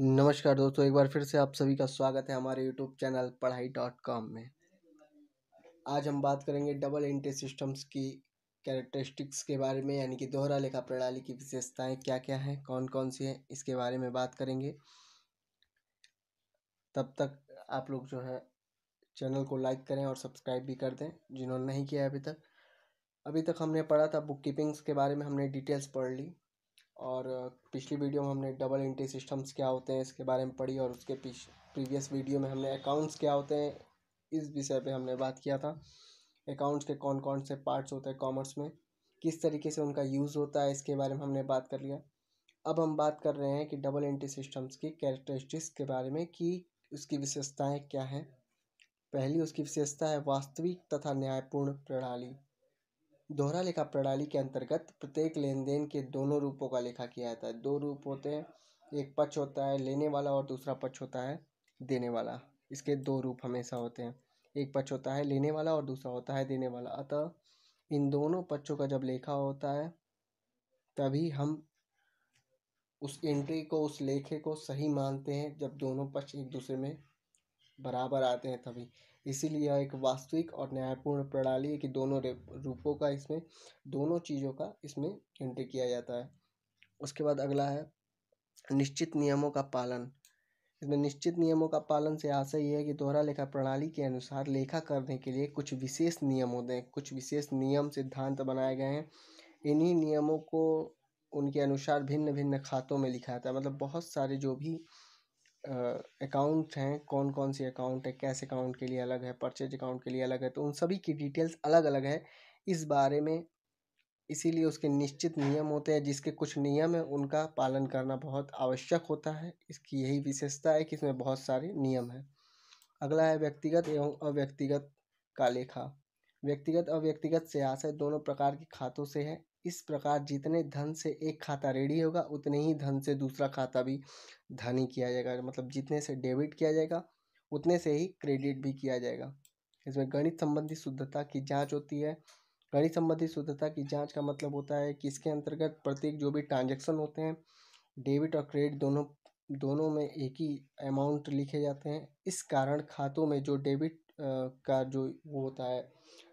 नमस्कार दोस्तों एक बार फिर से आप सभी का स्वागत है हमारे YouTube channel Padhai dot com में आज हम बात करेंगे डबल एंट्री सिस्टम्स की कैरेक्टरिस्टिक्स के बारे में यानी कि दोहरा लेखा प्रणाली की विशेषताएं क्या क्या हैं कौन कौन सी हैं इसके बारे में बात करेंगे तब तक आप लोग जो है चैनल को लाइक करें और सब्सक्राइब भी कर दें जिन्होंने नहीं किया अभी तक अभी तक हमने पढ़ा था बुक कीपिंग्स के बारे में हमने डिटेल्स पढ़ ली और पिछली वीडियो में हमने डबल एंट्री सिस्टम्स क्या होते हैं इसके बारे में पढ़ी और उसके पिछ प्रीवियस वीडियो में हमने अकाउंट्स क्या होते हैं इस विषय पे हमने बात किया था अकाउंट्स के कौन कौन से पार्ट्स होते हैं कॉमर्स में किस तरीके से उनका यूज़ होता है इसके बारे में हमने बात कर लिया अब हम बात कर रहे हैं कि डबल एंट्री सिस्टम्स की कैरेक्टरिस्टिक्स के बारे में कि उसकी विशेषताएँ क्या हैं पहली उसकी विशेषता है वास्तविक तथा न्यायपूर्ण प्रणाली दोहरा लेखा प्रणाली के अंतर्गत प्रत्येक लेन देन के दोनों रूपों का लेखा किया जाता है दो रूप होते हैं एक पक्ष होता है लेने वाला और दूसरा पक्ष होता है देने वाला इसके दो रूप हमेशा होते हैं एक पक्ष होता है लेने वाला और दूसरा होता है देने वाला अतः इन दोनों पक्षों का जब लेखा होता है तभी हम उस एंट्री को उस लेखे को सही मानते हैं जब दोनों पक्ष एक दूसरे में बराबर आते हैं तभी इसीलिए एक वास्तविक और न्यायपूर्ण प्रणाली है कि दोनों रूपों का इसमें दोनों चीज़ों का इसमें एंट्री किया जाता है उसके बाद अगला है निश्चित नियमों का पालन इसमें निश्चित नियमों का पालन से आशय यह है कि दोहरा लेखा प्रणाली के अनुसार लेखा करने के लिए कुछ विशेष नियम होते हैं कुछ विशेष नियम सिद्धांत बनाए गए हैं इन्हीं नियमों को उनके अनुसार भिन्न भिन्न खातों में लिखा जाता है मतलब बहुत सारे जो भी अकाउंट हैं कौन कौन सी अकाउंट है कैश अकाउंट के लिए अलग है परचेज अकाउंट के लिए अलग है तो उन सभी की डिटेल्स अलग अलग है इस बारे में इसीलिए उसके निश्चित नियम होते हैं जिसके कुछ नियम हैं उनका पालन करना बहुत आवश्यक होता है इसकी यही विशेषता है कि इसमें बहुत सारे नियम हैं अगला है व्यक्तिगत एवं अव्यक्तिगत का लेखा व्यक्तिगत अव्यक्तिगत से आशय दोनों प्रकार के खातों से है इस प्रकार जितने धन से एक खाता रेडी होगा उतने ही धन से दूसरा खाता भी धनी किया जाएगा मतलब जितने से डेबिट किया जाएगा उतने से ही क्रेडिट भी किया जाएगा इसमें गणित संबंधी शुद्धता की जांच होती है गणित संबंधी शुद्धता की जांच का मतलब होता है कि इसके अंतर्गत प्रत्येक जो भी ट्रांजेक्शन होते हैं डेबिट और क्रेडिट दोनों दोनों में एक ही अमाउंट लिखे जाते हैं इस कारण खातों में जो डेबिट का जो वो होता है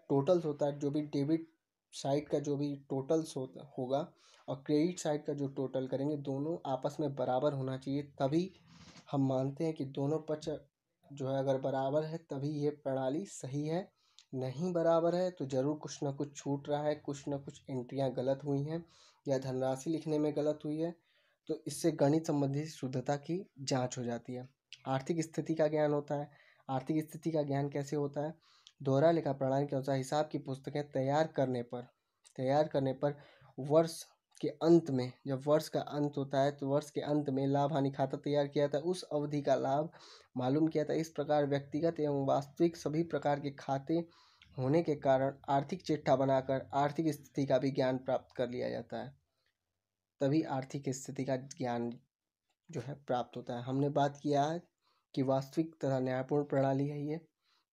टोटल्स होता है जो भी डेबिट साइड का जो भी टोटल्स होगा और क्रेडिट साइड का जो टोटल करेंगे दोनों आपस में बराबर होना चाहिए तभी हम मानते हैं कि दोनों पक्ष जो है अगर बराबर है तभी ये प्रणाली सही है नहीं बराबर है तो ज़रूर कुछ ना कुछ छूट रहा है कुछ ना कुछ एंट्रियाँ गलत हुई हैं या धनराशि लिखने में गलत हुई है तो इससे गणित संबंधी शुद्धता की जांच हो जाती है आर्थिक स्थिति का ज्ञान होता है आर्थिक स्थिति का ज्ञान कैसे होता है दोहरा लेखा प्रणाली के अनुसार हिसाब की पुस्तकें तैयार करने पर तैयार करने पर वर्ष के अंत में जब वर्ष का अंत होता है तो वर्ष के अंत में लाभ हानि खाता तैयार किया था उस अवधि का लाभ मालूम किया था इस प्रकार व्यक्तिगत एवं वास्तविक सभी प्रकार के खाते होने के कारण आर्थिक चिट्ठा बनाकर आर्थिक स्थिति का भी ज्ञान प्राप्त कर लिया जाता है तभी आर्थिक स्थिति का ज्ञान जो है प्राप्त होता है हमने बात किया है कि वास्तविक तथा न्यायपूर्ण प्रणाली है ये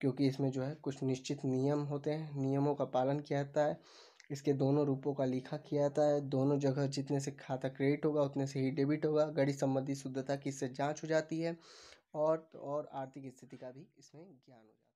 क्योंकि इसमें जो है कुछ निश्चित नियम होते हैं नियमों का पालन किया जाता है इसके दोनों रूपों का लिखा किया जाता है दोनों जगह जितने से खाता क्रेडिट होगा उतने से ही डेबिट होगा गणित संबंधी शुद्धता की इससे जाँच हो जाती है और और आर्थिक स्थिति का भी इसमें ज्ञान हो जाता है